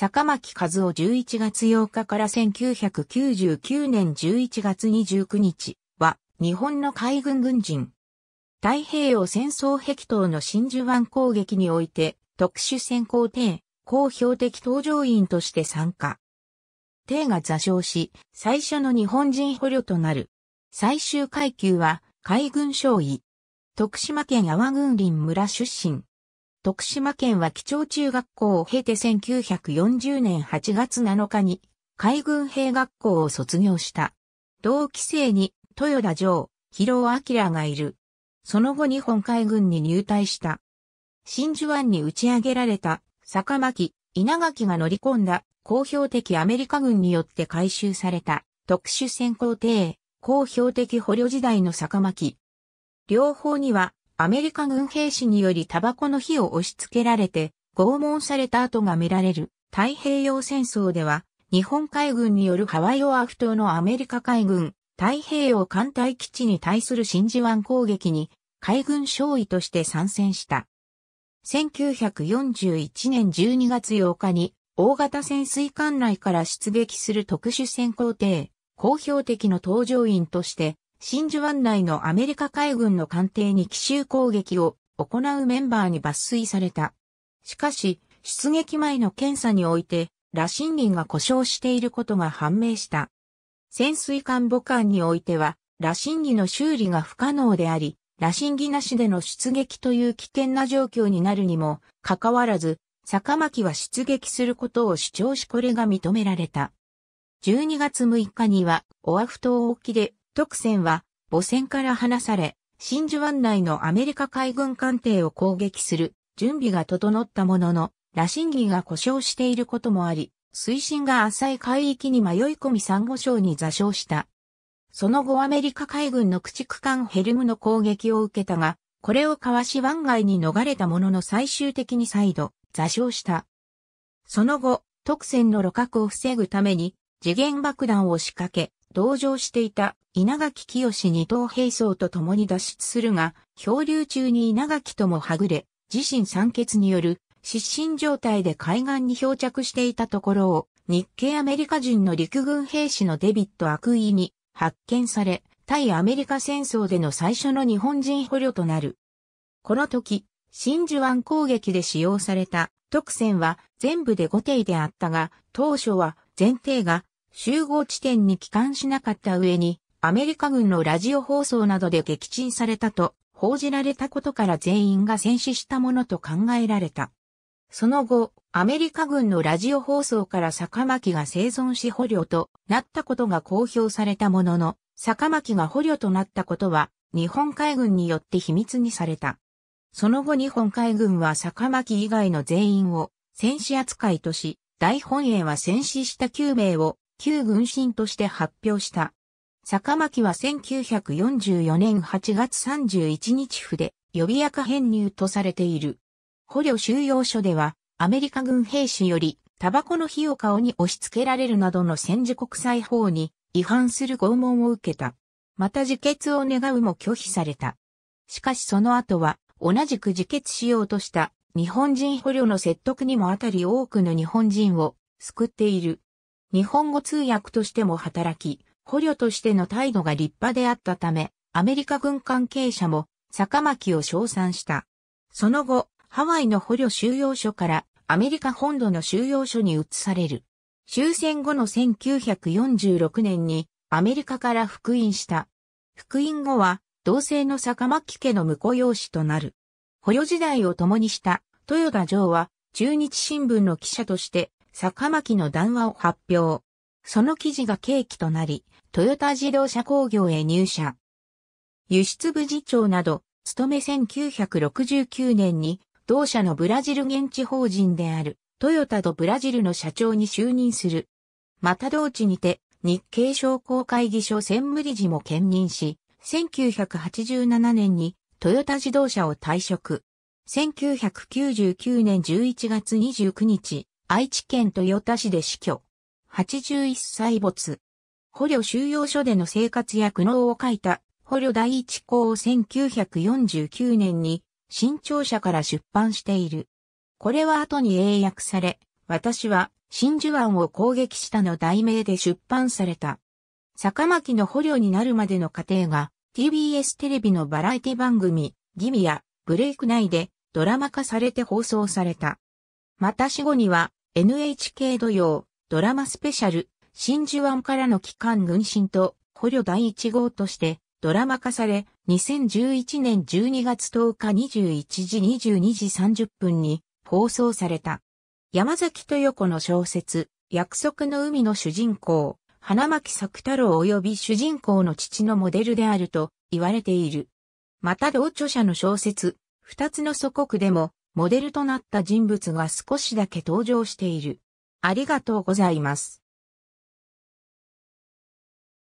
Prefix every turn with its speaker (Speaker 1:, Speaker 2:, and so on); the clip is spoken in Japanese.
Speaker 1: 坂巻和夫11月8日から1999年11月29日は日本の海軍軍人。太平洋戦争壁頭の真珠湾攻撃において特殊戦功艇、公標的搭乗員として参加。艇が座礁し、最初の日本人捕虜となる。最終階級は海軍将尉。徳島県阿波郡林村出身。徳島県は基調中学校を経て1940年8月7日に海軍兵学校を卒業した。同期生に豊田城、広尾明がいる。その後日本海軍に入隊した。真珠湾に打ち上げられた坂巻、稲垣が乗り込んだ公表的アメリカ軍によって回収された特殊潜航艇、公表的捕虜時代の坂巻。両方にはアメリカ軍兵士によりタバコの火を押し付けられて拷問された跡が見られる太平洋戦争では日本海軍によるハワイオアフ島のアメリカ海軍太平洋艦隊基地に対する真珠湾攻撃に海軍少尉として参戦した。1941年12月8日に大型潜水艦内から出撃する特殊潜航艇、公表的の搭乗員として真珠湾内のアメリカ海軍の艦艇に奇襲攻撃を行うメンバーに抜粋された。しかし、出撃前の検査において、羅針林が故障していることが判明した。潜水艦母艦においては、羅針儀の修理が不可能であり、羅針儀なしでの出撃という危険な状況になるにも、かかわらず、坂巻は出撃することを主張しこれが認められた。12月6日には、オアフ島沖で徳船は母船から離され、真珠湾内のアメリカ海軍艦艇を攻撃する準備が整ったものの、羅針儀が故障していることもあり、水深が浅い海域に迷い込み珊瑚礁に座礁した。その後アメリカ海軍の駆逐艦ヘルムの攻撃を受けたが、これをかわし湾外に逃れたものの最終的に再度座礁した。その後、特船の路獲を防ぐために時限爆弾を仕掛け、同乗していた稲垣清二等兵装と共に脱出するが、漂流中に稲垣ともはぐれ、自身酸欠による失神状態で海岸に漂着していたところを、日系アメリカ人の陸軍兵士のデビット・アクイに発見され、対アメリカ戦争での最初の日本人捕虜となる。この時、真珠湾攻撃で使用された特戦は全部で5艇であったが、当初は前艇が集合地点に帰還しなかった上に、アメリカ軍のラジオ放送などで撃沈されたと報じられたことから全員が戦死したものと考えられた。その後、アメリカ軍のラジオ放送から坂巻が生存し捕虜となったことが公表されたものの、坂巻が捕虜となったことは日本海軍によって秘密にされた。その後日本海軍は坂巻以外の全員を戦死扱いとし、大本営は戦死した9名を旧軍神として発表した。坂巻は1944年8月31日府で予備役編入とされている。捕虜収容所ではアメリカ軍兵士よりタバコの火を顔に押し付けられるなどの戦時国際法に違反する拷問を受けた。また自決を願うも拒否された。しかしその後は同じく自決しようとした日本人捕虜の説得にもあたり多くの日本人を救っている。日本語通訳としても働き、捕虜としての態度が立派であったため、アメリカ軍関係者も坂巻を称賛した。その後、ハワイの捕虜収容所からアメリカ本土の収容所に移される。終戦後の1946年にアメリカから復員した。復員後は同性の坂巻家の婿養子となる。捕虜時代を共にした豊田城は中日新聞の記者として坂巻の談話を発表。その記事が契機となり、トヨタ自動車工業へ入社。輸出部次長など、勤め1969年に、同社のブラジル現地法人である、トヨタとブラジルの社長に就任する。また同地にて、日経商工会議所専務理事も兼任し、1987年にトヨタ自動車を退職。1999年11月29日、愛知県豊田市で死去。81歳没。捕虜収容所での生活や苦悩を書いた捕虜第一項を1949年に新潮社から出版している。これは後に英訳され、私は真珠湾を攻撃したの題名で出版された。坂巻の捕虜になるまでの過程が TBS テレビのバラエティ番組、ギミやブレイク内でドラマ化されて放送された。また死後には NHK 土曜、ドラマスペシャル、真珠湾からの帰還軍神と捕虜第一号としてドラマ化され、2011年12月10日21時22時30分に放送された。山崎豊子の小説、約束の海の主人公、花巻作太郎及び主人公の父のモデルであると言われている。また同著者の小説、二つの祖国でもモデルとなった人物が少しだけ登場している。ありがとうございます。